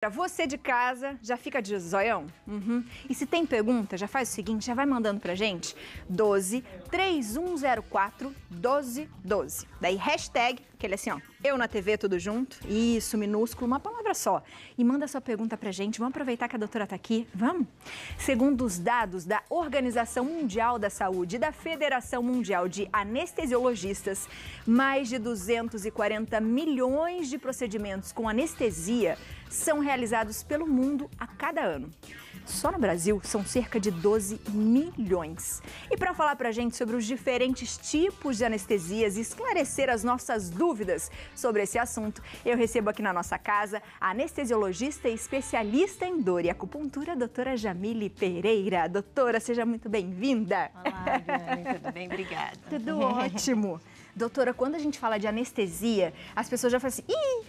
Para você de casa, já fica de zoião? Uhum. E se tem pergunta, já faz o seguinte, já vai mandando pra gente. 12 3104 1212. Daí hashtag, aquele é assim, ó, eu na TV, tudo junto. Isso, minúsculo, uma palavra só. E manda sua pergunta pra gente. Vamos aproveitar que a doutora tá aqui? Vamos? Segundo os dados da Organização Mundial da Saúde e da Federação Mundial de Anestesiologistas, mais de 240 milhões de procedimentos com anestesia são realizados pelo mundo a cada ano. Só no Brasil são cerca de 12 milhões. E para falar para a gente sobre os diferentes tipos de anestesias e esclarecer as nossas dúvidas sobre esse assunto, eu recebo aqui na nossa casa a anestesiologista e especialista em dor e acupuntura, doutora Jamile Pereira. Doutora, seja muito bem-vinda. Olá, Diane, tudo bem? Obrigada. Tudo ótimo. Doutora, quando a gente fala de anestesia, as pessoas já falam assim, ih,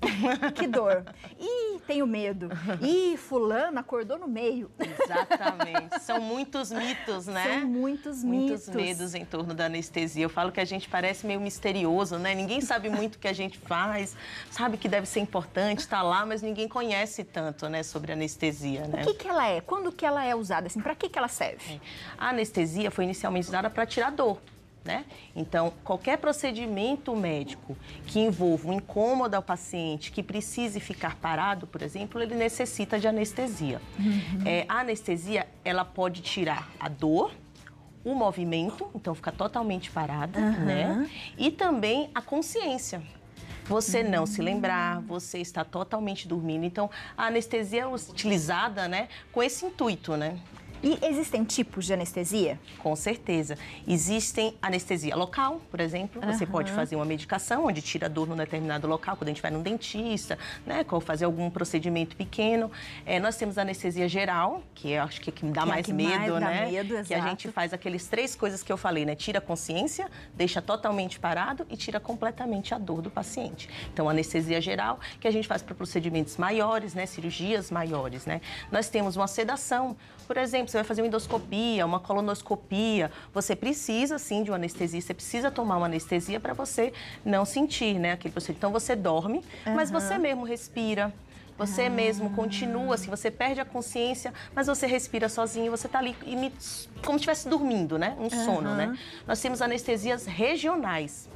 que dor. Ih, tenho medo. Ih, fulano acordou no meio. Exatamente. São muitos mitos, né? São muitos, mitos. Muitos medos em torno da anestesia. Eu falo que a gente parece meio misterioso, né? Ninguém sabe muito o que a gente faz, sabe que deve ser importante, tá lá, mas ninguém conhece tanto, né, sobre anestesia, né? O que, que ela é? Quando que ela é usada? Assim, para que que ela serve? É. A anestesia foi inicialmente usada para tirar dor. Né? Então, qualquer procedimento médico que envolva um incômodo ao paciente, que precise ficar parado, por exemplo, ele necessita de anestesia. Uhum. É, a anestesia, ela pode tirar a dor, o movimento, então fica totalmente parada, uhum. né? E também a consciência. Você não se hum. lembrar, você está totalmente dormindo. Então, a anestesia é utilizada, né, com esse intuito, né? E existem tipos de anestesia? Com certeza. Existem anestesia local, por exemplo. Uhum. Você pode fazer uma medicação onde tira a dor num determinado local, quando a gente vai num dentista, né? Ou fazer algum procedimento pequeno. É, nós temos anestesia geral, que eu acho que é que dá que é mais é que medo, mais né? Dá medo, Que a gente faz aqueles três coisas que eu falei, né? Tira a consciência, deixa totalmente parado e tira completamente a dor do paciente. Então, anestesia geral, que a gente faz para procedimentos maiores, né? Cirurgias maiores, né? Nós temos uma sedação por exemplo, você vai fazer uma endoscopia, uma colonoscopia, você precisa sim de um anestesia. você precisa tomar uma anestesia para você não sentir, né, aquele procedimento. Então você dorme, uhum. mas você mesmo respira. Você ah. mesmo continua, assim, você perde a consciência, mas você respira sozinho, você está ali como se estivesse dormindo, né? Um uhum. sono, né? Nós temos anestesias regionais.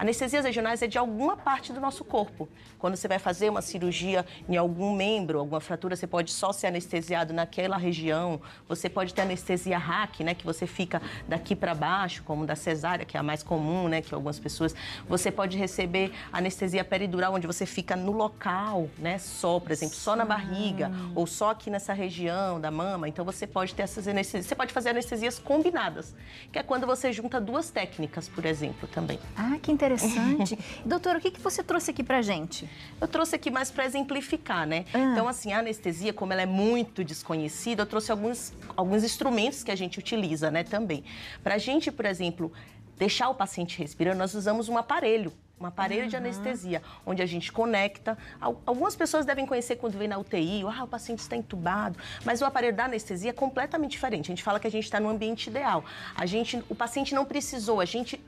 Anestesias regionais é de alguma parte do nosso corpo. Quando você vai fazer uma cirurgia em algum membro, alguma fratura, você pode só ser anestesiado naquela região. Você pode ter anestesia hack, né, que você fica daqui para baixo, como da cesárea, que é a mais comum, né, que algumas pessoas. Você pode receber anestesia peridural, onde você fica no local, né, só, por exemplo, só na barriga hum. ou só aqui nessa região da mama. Então você pode ter essas anestesias. Você pode fazer anestesias combinadas, que é quando você junta duas técnicas, por exemplo, também. Ah, que interessante interessante. Doutora, o que, que você trouxe aqui pra gente? Eu trouxe aqui mais para exemplificar, né? Ah. Então, assim, a anestesia, como ela é muito desconhecida, eu trouxe alguns, alguns instrumentos que a gente utiliza, né, também. Pra gente, por exemplo, deixar o paciente respirando, nós usamos um aparelho um aparelho uhum. de anestesia, onde a gente conecta. Algumas pessoas devem conhecer quando vem na UTI, ah, o paciente está entubado, mas o aparelho da anestesia é completamente diferente. A gente fala que a gente está no ambiente ideal. A gente, o paciente não precisou, a gente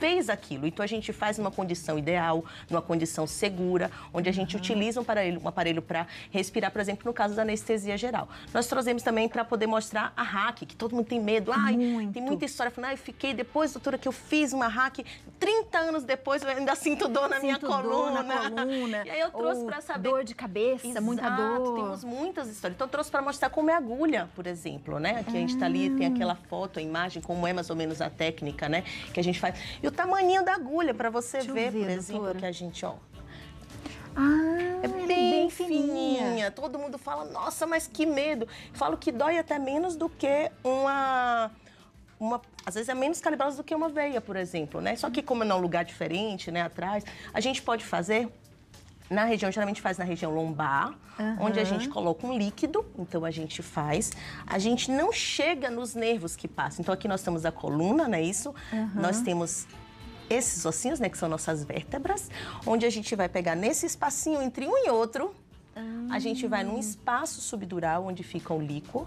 fez aquilo. Então a gente faz numa condição ideal, numa condição segura, onde a gente uhum. utiliza um aparelho um aparelho para respirar, por exemplo, no caso da anestesia geral. Nós trazemos também para poder mostrar a hack, que todo mundo tem medo. Ai, Muito. tem muita história falando, ah, eu fiquei depois, doutora, que eu fiz uma hack, 30 anos depois eu ainda sinto dor na sinto minha coluna. Na coluna. E aí eu trouxe para saber dor de cabeça, Exato, muita dor. Temos muitas histórias. Então eu trouxe para mostrar como é agulha, por exemplo, né? Aqui a gente tá ali, tem aquela ah. foto, a imagem, como é mais ou menos a técnica, né? Que a gente faz. E do tamanho da agulha, para você ver, ver, por exemplo, que a gente, ó. Ah, é, é bem, bem fininha. fininha. Todo mundo fala, nossa, mas que medo. Falo que dói até menos do que uma uma, às vezes é menos calibrosa do que uma veia, por exemplo, né? Só que como é um lugar diferente, né, atrás, a gente pode fazer na região, geralmente faz na região lombar, uhum. onde a gente coloca um líquido, então a gente faz. A gente não chega nos nervos que passam. Então aqui nós temos a coluna, não é isso? Uhum. Nós temos esses ossinhos, né, que são nossas vértebras, onde a gente vai pegar nesse espacinho entre um e outro, a gente vai num espaço subdural onde fica o líquido,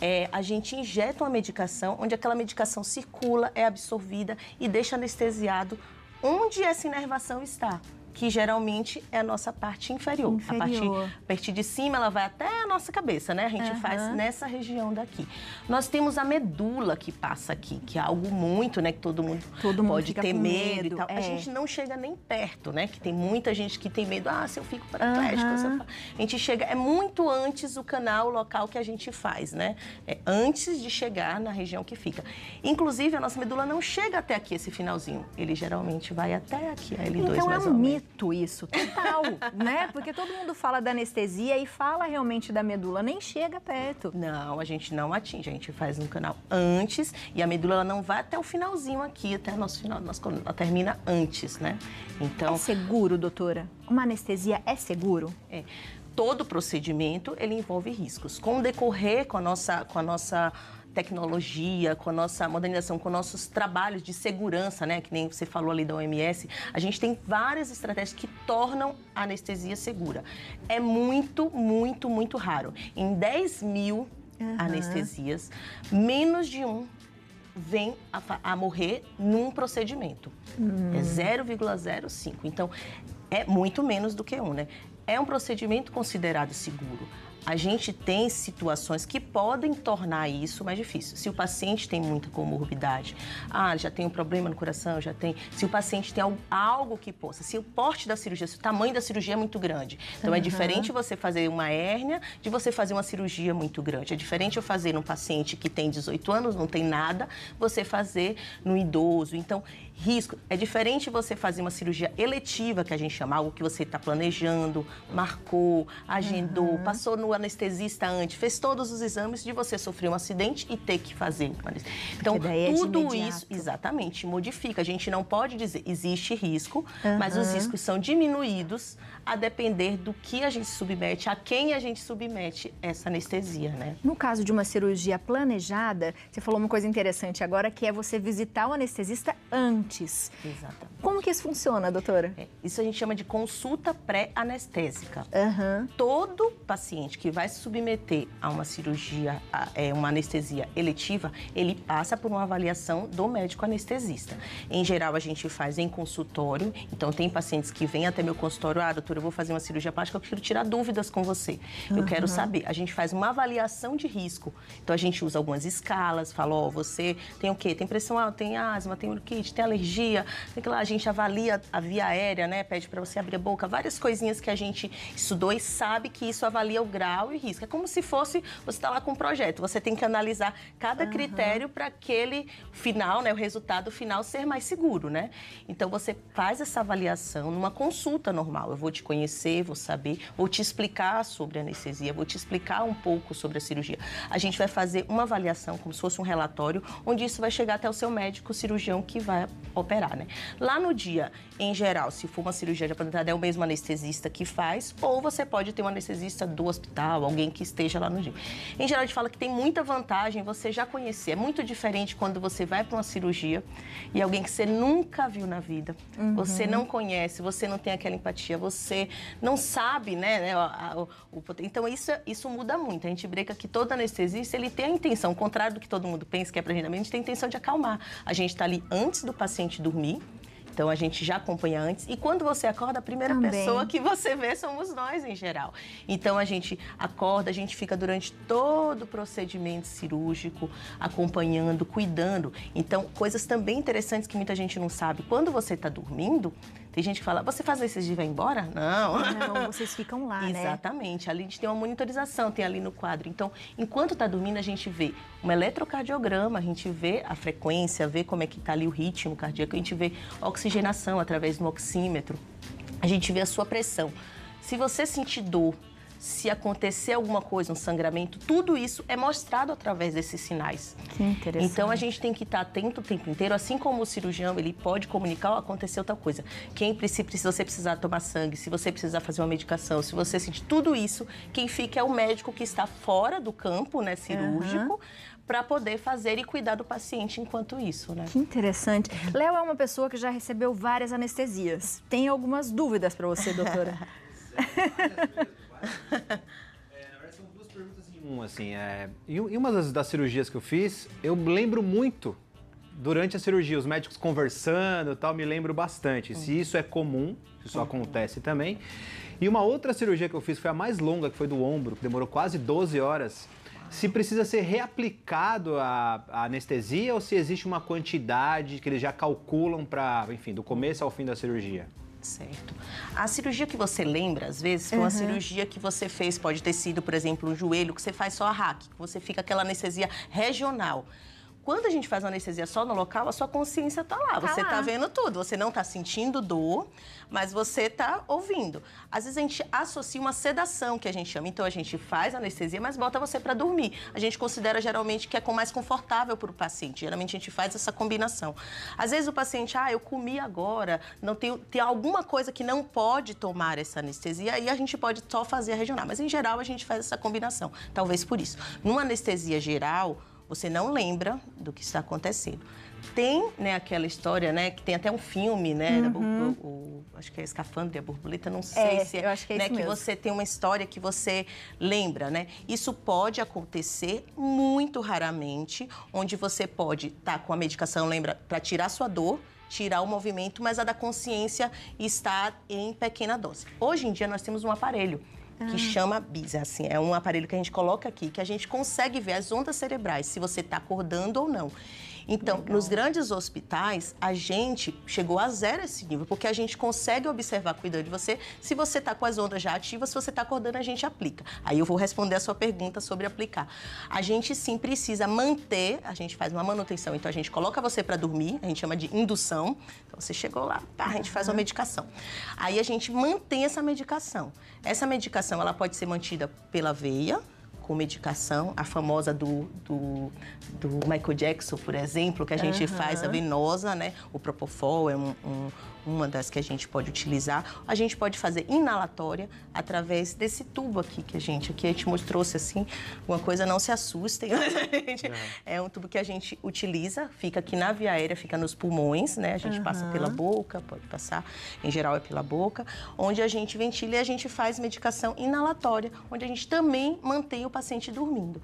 é, a gente injeta uma medicação, onde aquela medicação circula, é absorvida e deixa anestesiado onde essa inervação está que geralmente é a nossa parte inferior. inferior. A, partir, a partir de cima ela vai até a nossa cabeça, né? A gente uhum. faz nessa região daqui. Nós temos a medula que passa aqui, que é algo muito, né? Que todo mundo, todo pode ter medo, medo, e tal. É. A gente não chega nem perto, né? Que tem muita gente que tem medo. Ah, se eu fico para uhum. a gente chega. É muito antes o canal, o local que a gente faz, né? É antes de chegar na região que fica. Inclusive, a nossa medula não chega até aqui, esse finalzinho. Ele geralmente vai até aqui, a L2 então, é mais é um ou menos mito isso, total, né? Porque todo mundo fala da anestesia e fala realmente da medula, nem chega perto. Não, a gente não atinge, a gente faz um canal antes e a medula ela não vai até o finalzinho aqui, até o nosso final, nosso, ela termina antes, né? Então... É seguro, doutora? Uma anestesia é seguro? É todo procedimento ele envolve riscos. Com o decorrer, com a nossa, com a nossa tecnologia, com a nossa modernização, com nossos trabalhos de segurança, né? Que nem você falou ali da OMS, a gente tem várias estratégias que tornam a anestesia segura. É muito, muito, muito raro. Em 10 mil uhum. anestesias, menos de um vem a, a morrer num procedimento. Uhum. É 0,05. Então, é muito menos do que um, né? É um procedimento considerado seguro a gente tem situações que podem tornar isso mais difícil. Se o paciente tem muita comorbidade, ah, já tem um problema no coração, já tem. Se o paciente tem algo que possa, se o porte da cirurgia, se o tamanho da cirurgia é muito grande. Então uhum. é diferente você fazer uma hérnia de você fazer uma cirurgia muito grande. É diferente eu fazer num paciente que tem 18 anos, não tem nada, você fazer no idoso. Então, risco. É diferente você fazer uma cirurgia eletiva, que a gente chama, algo que você está planejando, marcou, agendou, uhum. passou no o anestesista antes, fez todos os exames de você sofrer um acidente e ter que fazer. Então, é tudo isso, exatamente, modifica. A gente não pode dizer existe risco, mas os riscos são diminuídos a depender do que a gente submete, a quem a gente submete essa anestesia, né? No caso de uma cirurgia planejada, você falou uma coisa interessante agora, que é você visitar o anestesista antes. Exatamente. Como que isso funciona, doutora? É, isso a gente chama de consulta pré-anestésica. Todo paciente que vai se submeter a uma cirurgia, a, é, uma anestesia eletiva, ele passa por uma avaliação do médico anestesista. Em geral, a gente faz em consultório, então tem pacientes que vêm até meu consultório, ah, doutor, eu vou fazer uma cirurgia plástica, eu quero tirar dúvidas com você, eu quero saber. A gente faz uma avaliação de risco, então a gente usa algumas escalas, fala, ó, oh, você tem o quê? Tem pressão alta, tem asma, tem urquite, tem alergia, tem que lá, a gente avalia a via aérea, né, pede para você abrir a boca, várias coisinhas que a gente estudou e sabe que isso avalia o grau e risco. É como se fosse, você está lá com um projeto, você tem que analisar cada uhum. critério para aquele final, né, o resultado final ser mais seguro, né? Então você faz essa avaliação numa consulta normal. Eu vou te conhecer, vou saber, vou te explicar sobre anestesia, vou te explicar um pouco sobre a cirurgia. A gente vai fazer uma avaliação como se fosse um relatório, onde isso vai chegar até o seu médico cirurgião que vai operar, né? Lá no dia, em geral, se for uma cirurgia de apresentada, é o mesmo anestesista que faz, ou você pode ter um anestesista do hospital tal, alguém que esteja lá no dia. Em geral, a gente fala que tem muita vantagem você já conhecer. É muito diferente quando você vai para uma cirurgia e alguém que você nunca viu na vida, uhum. você não conhece, você não tem aquela empatia, você não sabe, né? né o, o, então, isso, isso muda muito. A gente brinca que todo anestesista, ele tem a intenção, contrário do que todo mundo pensa, que é para agendamento, a gente tem a intenção de acalmar. A gente está ali antes do paciente dormir, então a gente já acompanha antes. E quando você acorda, a primeira Também. pessoa que você vê somos nós em geral. Então a gente acorda, a gente fica durante todo o procedimento cirúrgico, acompanhando, cuidando. Então, coisas também interessantes que muita gente não sabe. Quando você está dormindo, tem gente que fala, você faz esses de e vai embora? Não. Ah, não, vocês ficam lá, Exatamente. né? Exatamente. Ali a gente tem uma monitorização, tem ali no quadro. Então, enquanto está dormindo, a gente vê um eletrocardiograma, a gente vê a frequência, vê como é que está ali o ritmo cardíaco, a gente vê oxigenação através do oxímetro, a gente vê a sua pressão. Se você sentir dor, se acontecer alguma coisa, um sangramento, tudo isso é mostrado através desses sinais. Que interessante. Então a gente tem que estar atento o tempo inteiro, assim como o cirurgião, ele pode comunicar, oh, aconteceu tal coisa. Quem precisa, se você precisar tomar sangue, se você precisar fazer uma medicação, se você sentir tudo isso, quem fica é o médico que está fora do campo, né, cirúrgico, uhum para poder fazer e cuidar do paciente enquanto isso, né? Que interessante. Léo é uma pessoa que já recebeu várias anestesias. Tem algumas dúvidas para você, doutora? é, na verdade, são duas perguntas em assim. É, em uma das, das cirurgias que eu fiz, eu lembro muito durante a cirurgia, os médicos conversando e tal, me lembro bastante. Se isso é comum, se isso acontece também. E uma outra cirurgia que eu fiz foi a mais longa, que foi do ombro, que demorou quase 12 horas. Se precisa ser reaplicado a, a anestesia ou se existe uma quantidade que eles já calculam para, enfim, do começo ao fim da cirurgia? Certo. A cirurgia que você lembra, às vezes, foi uhum. uma cirurgia que você fez, pode ter sido, por exemplo, um joelho, que você faz só a hack, que você fica aquela anestesia regional. Quando a gente faz uma anestesia só no local, a sua consciência está lá. Tá você está vendo tudo. Você não está sentindo dor, mas você está ouvindo. Às vezes a gente associa uma sedação, que a gente chama. Então a gente faz anestesia, mas bota você para dormir. A gente considera geralmente que é mais confortável para o paciente. Geralmente a gente faz essa combinação. Às vezes o paciente, ah, eu comi agora, não tem, tem alguma coisa que não pode tomar essa anestesia, aí a gente pode só fazer a regional. Mas em geral a gente faz essa combinação. Talvez por isso. Numa anestesia geral, você não lembra do que está acontecendo. Tem né, aquela história, né? Que tem até um filme, né? Uhum. O, o, acho que é Escafandre, a Borboleta, não sei é, se é. Eu acho que é né, isso Que mesmo. você tem uma história que você lembra, né? Isso pode acontecer muito raramente, onde você pode estar tá com a medicação, lembra, para tirar sua dor, tirar o movimento, mas a da consciência está em pequena dose. Hoje em dia nós temos um aparelho ah. que chama BISA, assim, é um aparelho que a gente coloca aqui, que a gente consegue ver as ondas cerebrais, se você está acordando ou não. Então, Legal. nos grandes hospitais, a gente chegou a zero esse nível, porque a gente consegue observar cuidando de você. Se você está com as ondas já ativas, se você está acordando, a gente aplica. Aí eu vou responder a sua pergunta sobre aplicar. A gente sim precisa manter, a gente faz uma manutenção, então a gente coloca você para dormir, a gente chama de indução. Então você chegou lá, tá, a gente faz uma medicação. Aí a gente mantém essa medicação. Essa medicação ela pode ser mantida pela veia, com medicação, a famosa do, do, do Michael Jackson, por exemplo, que a gente uhum. faz a venosa, né? O Propofol é um, um, uma das que a gente pode utilizar. A gente pode fazer inalatória através desse tubo aqui que a gente aqui a gente trouxe assim, uma coisa não se assustem. Né, gente, é. é um tubo que a gente utiliza, fica aqui na via aérea, fica nos pulmões, né? A gente uhum. passa pela boca, pode passar, em geral é pela boca, onde a gente ventila e a gente faz medicação inalatória, onde a gente também mantém o paciente dormindo.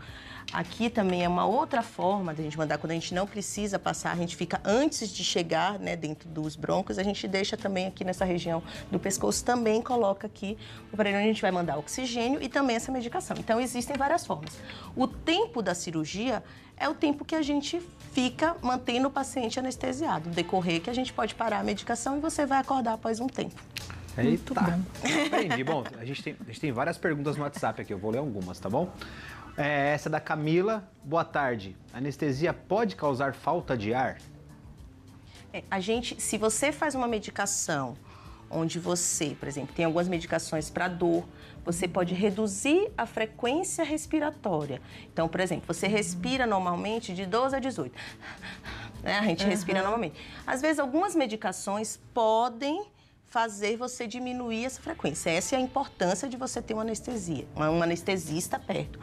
Aqui também é uma outra forma da gente mandar quando a gente não precisa passar, a gente fica antes de chegar, né, dentro dos broncos, a gente gente deixa também aqui nessa região do pescoço, também coloca aqui o aparelho onde a gente vai mandar oxigênio e também essa medicação. Então, existem várias formas. O tempo da cirurgia é o tempo que a gente fica mantendo o paciente anestesiado, decorrer que a gente pode parar a medicação e você vai acordar após um tempo. Eita. Entendi. bom. Bom, a gente, tem, a gente tem várias perguntas no WhatsApp aqui, eu vou ler algumas, tá bom? É, essa é da Camila. Boa tarde. Anestesia pode causar falta de ar? É, a gente, se você faz uma medicação onde você, por exemplo, tem algumas medicações para dor, você pode reduzir a frequência respiratória. Então, por exemplo, você respira normalmente de 12 a 18. Né? A gente uhum. respira normalmente. Às vezes, algumas medicações podem fazer você diminuir essa frequência. Essa é a importância de você ter uma anestesia, um anestesista perto.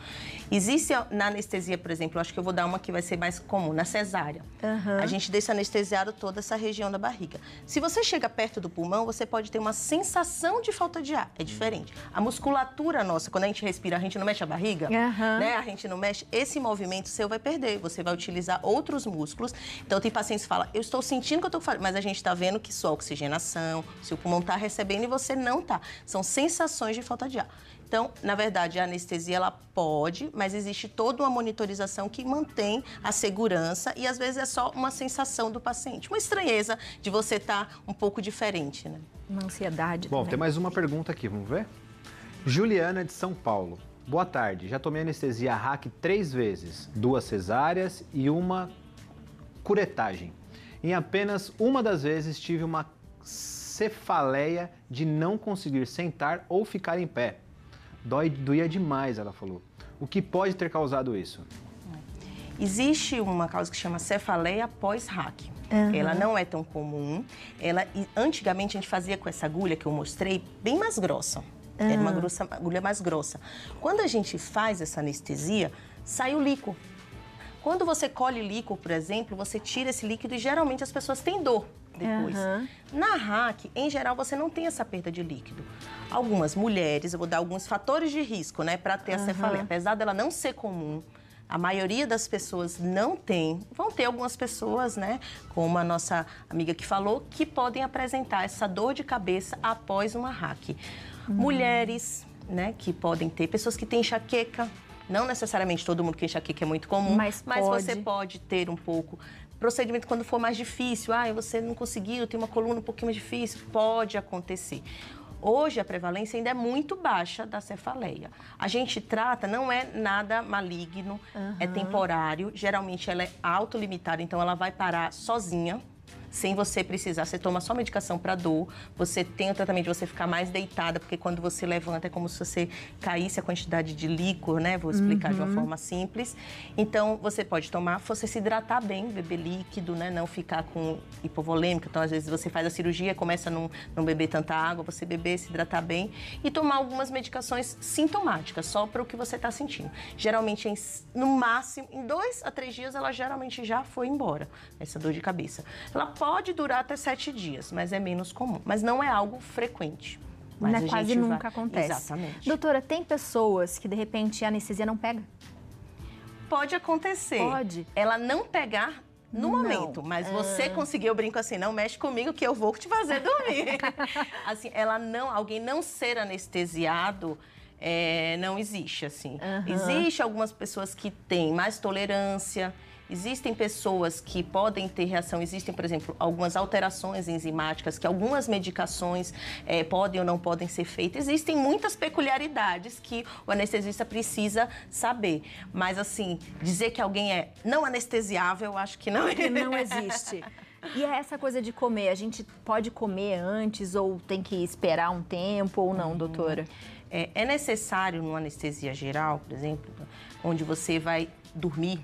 Existe na anestesia, por exemplo, acho que eu vou dar uma que vai ser mais comum, na cesárea. Uhum. A gente deixa anestesiado toda essa região da barriga. Se você chega perto do pulmão, você pode ter uma sensação de falta de ar, é diferente. A musculatura nossa, quando a gente respira, a gente não mexe a barriga, uhum. né? A gente não mexe, esse movimento seu vai perder, você vai utilizar outros músculos. Então tem pacientes que falam, eu estou sentindo que eu estou falando, mas a gente está vendo que sua oxigenação, seu seu pulmão está recebendo e você não está. São sensações de falta de ar. Então, na verdade, a anestesia ela pode, mas existe toda uma monitorização que mantém a segurança e às vezes é só uma sensação do paciente, uma estranheza de você estar tá um pouco diferente, né? Uma ansiedade. Bom, também. tem mais uma pergunta aqui, vamos ver? Juliana de São Paulo. Boa tarde. Já tomei anestesia RAC três vezes, duas cesáreas e uma curetagem. Em apenas uma das vezes tive uma cefaleia de não conseguir sentar ou ficar em pé. Dói, doía demais, ela falou. O que pode ter causado isso? Existe uma causa que chama cefaleia pós-hack. Uhum. Ela não é tão comum. Ela antigamente a gente fazia com essa agulha que eu mostrei, bem mais grossa. Uhum. É Era uma grossa, agulha mais grossa. Quando a gente faz essa anestesia, sai o líquido. Quando você colhe líquido, por exemplo, você tira esse líquido e geralmente as pessoas têm dor depois. Uhum. Na RAC, em geral, você não tem essa perda de líquido. Algumas mulheres, eu vou dar alguns fatores de risco, né, para ter uhum. a cefaleia. Apesar dela não ser comum, a maioria das pessoas não tem. Vão ter algumas pessoas, né, como a nossa amiga que falou, que podem apresentar essa dor de cabeça após uma RAC. Uhum. Mulheres, né, que podem ter, pessoas que têm enxaqueca, não necessariamente todo mundo que enxaqueca é muito comum, mas, mas pode. você pode ter um pouco procedimento quando for mais difícil, ah, você não conseguiu, tem uma coluna um pouquinho mais difícil, pode acontecer. Hoje a prevalência ainda é muito baixa da cefaleia. A gente trata, não é nada maligno, uhum. é temporário, geralmente ela é autolimitada, então ela vai parar sozinha sem você precisar. Você toma só medicação para dor, você tem o tratamento de você ficar mais deitada, porque quando você levanta é como se você caísse a quantidade de líquor, né? Vou explicar uhum. de uma uhum. forma simples. Então, você pode tomar, você se hidratar bem, beber líquido, né? Não ficar com hipovolêmica. Então, às vezes você faz a cirurgia, começa a não, não beber tanta água, você beber, se hidratar bem e tomar algumas medicações sintomáticas, só para o que você está sentindo. Geralmente, em, no máximo, em dois a três dias, ela geralmente já foi embora, essa dor de cabeça. Ela pode durar até sete dias, mas é menos comum. Mas não é algo frequente. Mas não, é quase nunca vai... acontece. Exatamente. Doutora, tem pessoas que de repente a anestesia não pega? Pode acontecer. Pode. Ela não pegar no não. momento, mas ah. você ah. conseguiu brinco assim, não mexe comigo que eu vou te fazer dormir. assim, ela não, alguém não ser anestesiado é, não existe assim. Existe algumas pessoas que têm mais tolerância. Existem pessoas que podem ter reação, existem, por exemplo, algumas alterações enzimáticas, que algumas medicações é, podem ou não podem ser feitas. Existem muitas peculiaridades que o anestesista precisa saber. Mas, assim, dizer que alguém é não anestesiável, eu acho que não é. Não existe. E é essa coisa de comer, a gente pode comer antes ou tem que esperar um tempo ou não, uhum. doutora? É, é necessário numa anestesia geral, por exemplo, onde você vai dormir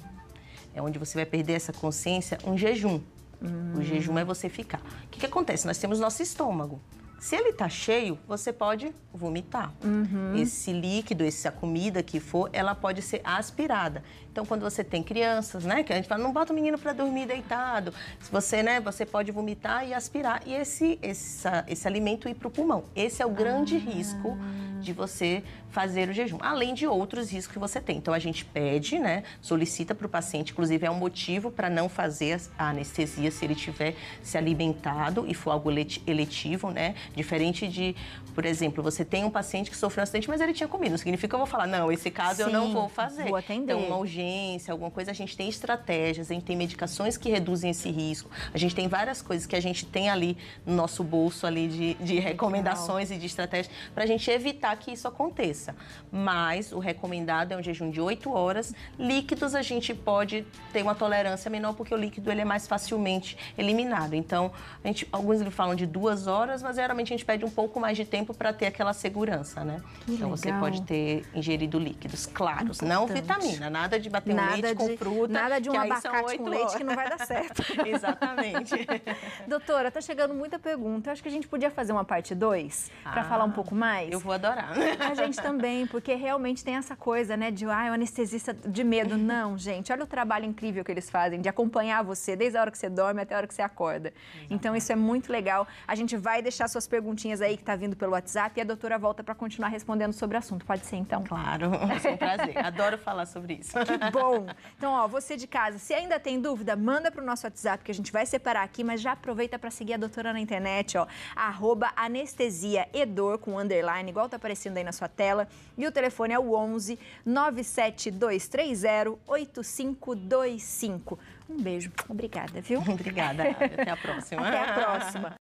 é onde você vai perder essa consciência, um jejum. Hum. O jejum é você ficar. O que, que acontece? Nós temos nosso estômago. Se ele tá cheio, você pode vomitar. Uhum. Esse líquido, essa comida que for, ela pode ser aspirada. Então, quando você tem crianças, né, que a gente fala, não bota o menino para dormir deitado. Você, né, você pode vomitar e aspirar e esse, essa, esse alimento ir pro pulmão. Esse é o grande ah. risco de você fazer o jejum, além de outros riscos que você tem. Então a gente pede, né, solicita para o paciente, inclusive é um motivo para não fazer a anestesia se ele tiver se alimentado e for algo eletivo, né? Diferente de, por exemplo, você tem um paciente que sofreu um acidente, mas ele tinha comido. Não significa que eu vou falar, não, esse caso Sim, eu não vou fazer. Vou atender. Então, uma urgência, alguma coisa, a gente tem estratégias, a gente tem medicações que reduzem esse risco. A gente tem várias coisas que a gente tem ali no nosso bolso ali de, de recomendações Legal. e de estratégias para a gente evitar evitar que isso aconteça. Mas o recomendado é um jejum de 8 horas. Líquidos a gente pode ter uma tolerância menor porque o líquido ele é mais facilmente eliminado. Então, a gente, alguns falam de duas horas, mas geralmente a gente pede um pouco mais de tempo para ter aquela segurança, né? Que então legal. você pode ter ingerido líquidos claros, Importante. não vitamina, nada de bater nada um leite de, com fruta. Nada de um abacate com leite que não vai dar certo. Exatamente. Doutora, tá chegando muita pergunta. Eu acho que a gente podia fazer uma parte 2 ah, para falar um pouco mais. Eu vou adorar. A gente também, porque realmente tem essa coisa, né, de ah, o anestesista de medo. É. Não, gente, olha o trabalho incrível que eles fazem de acompanhar você desde a hora que você dorme até a hora que você acorda. Exatamente. Então isso é muito legal. A gente vai deixar suas perguntinhas aí que tá vindo pelo WhatsApp e a doutora volta para continuar respondendo sobre o assunto. Pode ser então? Claro, é um prazer. Adoro falar sobre isso. Que bom. Então, ó, você de casa, se ainda tem dúvida, manda pro nosso WhatsApp que a gente vai separar aqui, mas já aproveita para seguir a doutora na internet, ó, arroba anestesiaedor com underline, igual tá aparecendo aparecendo aí na sua tela. E o telefone é o 11 97230 8525. Um beijo. Obrigada, viu? Obrigada. Até a próxima. Até a próxima.